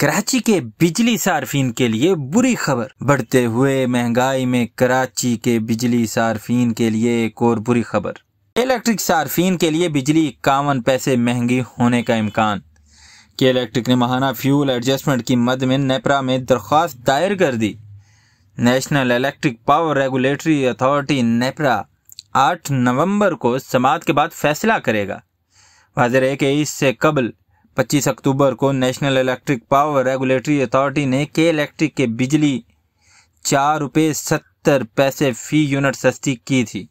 कराची के बिजली सार्फिन के लिए बुरी खबर बढ़ते हुए महंगाई में कराची के बिजली सार्फिन के लिए एक और बुरी खबर इलेक्ट्रिक सार्फिन के लिए बिजली इक्यावन पैसे महंगी होने का इम्कान के इलेक्ट्रिक ने महाना फ्यूल एडजस्टमेंट की मद में नेपरा में दरख्वास्त दायर कर दी national electric power regulatory authority NEPRA आठ नवम्बर को समाप्त के बाद फैसला करेगा वाजर है कि इससे कबल 25 अक्टूबर को national electric power regulatory authority ने के इलेक्ट्रिक के बिजली चार रुपये सत्तर पैसे फी यूनिट सस्ती की थी